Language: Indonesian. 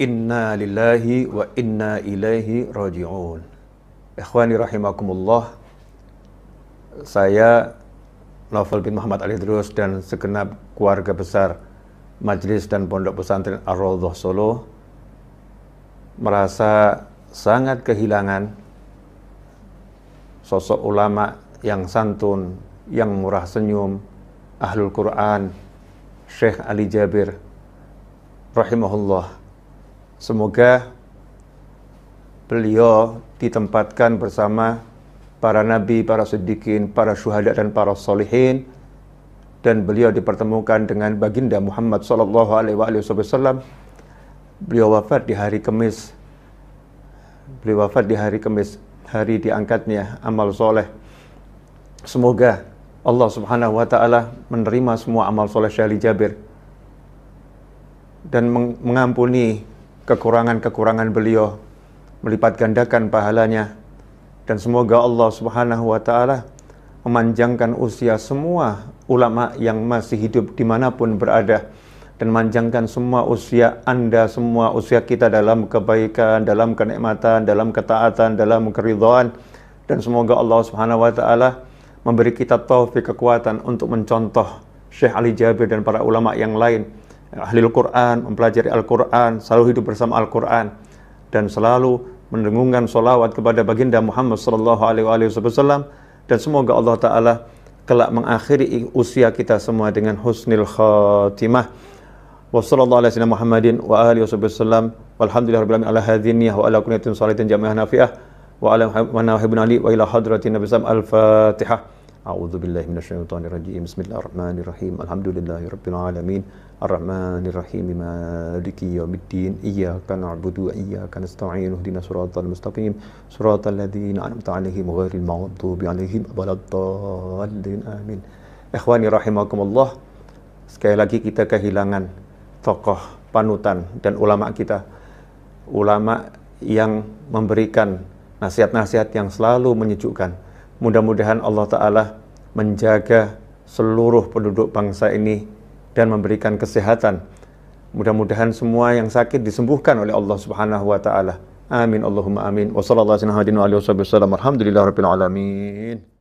Inna lillahi wa inna ilaihi raji'un. Ikhwani rahimakumullah. Saya Novel bin Muhammad Ali Drus dan segenap keluarga besar Majelis dan Pondok Pesantren Ar-Raudhah Solo merasa sangat kehilangan sosok ulama yang santun, yang murah senyum, ahlul Quran, Syekh Ali Jabir, rahimahullah. Semoga beliau ditempatkan bersama para nabi, para sedikin, para syuhada dan para solihin dan beliau dipertemukan dengan baginda Muhammad sallallahu alaihi wasallam. Beliau wafat di hari Kamis. Beliau wafat di hari Kamis, hari diangkatnya amal soleh. Semoga Allah Subhanahu wa taala menerima semua amal soleh Syahli Jabir dan mengampuni kekurangan-kekurangan beliau, melipat gandakan pahalanya, dan semoga Allah Subhanahu wa Ta'ala memanjangkan usia semua ulama yang masih hidup dimanapun berada dan manjangkan semua usia Anda, semua usia kita dalam kebaikan, dalam kenikmatan, dalam ketaatan, dalam keridhaan dan semoga Allah Subhanahu wa taala memberi kita taufik kekuatan untuk mencontoh Syekh Ali Jabir dan para ulama yang lain al Quran, mempelajari Al-Quran, selalu hidup bersama Al-Quran, dan selalu mendengungkan solawat kepada baginda Muhammad Sallallahu Alaihi Wasallam dan semoga Allah Taala kelak mengakhiri usia kita semua dengan husnul khatimah. Wassallallahu alaihi wasallam. ala hadhihi wa ala kunyatin salatin nafi'ah wa ala wa ila hadratin al-Fatihah. أعوذ بالله من الشيطان الرجيم بسم الله الرحمن الرحيم الحمد لله رب العالمين الرحمن الرحيم مالك يوم الدين إياك نعبد وإياك نستعين اهدنا صراط المستقيم صراط الذين أنعمت عليهم غير المغضوب عليهم ولا الضالين آمين إخواني رحمكم الله sekali lagi kita kehilangan tokoh panutan dan ulama kita ulama yang memberikan nasihat-nasihat yang selalu menyejukkan Mudah-mudahan Allah Ta'ala menjaga seluruh penduduk bangsa ini dan memberikan kesehatan. Mudah-mudahan semua yang sakit disembuhkan oleh Allah Subhanahu wa taala. Amin Allahumma amin. Wa alaihi wa sallam. Alhamdulillahirabbil alamin.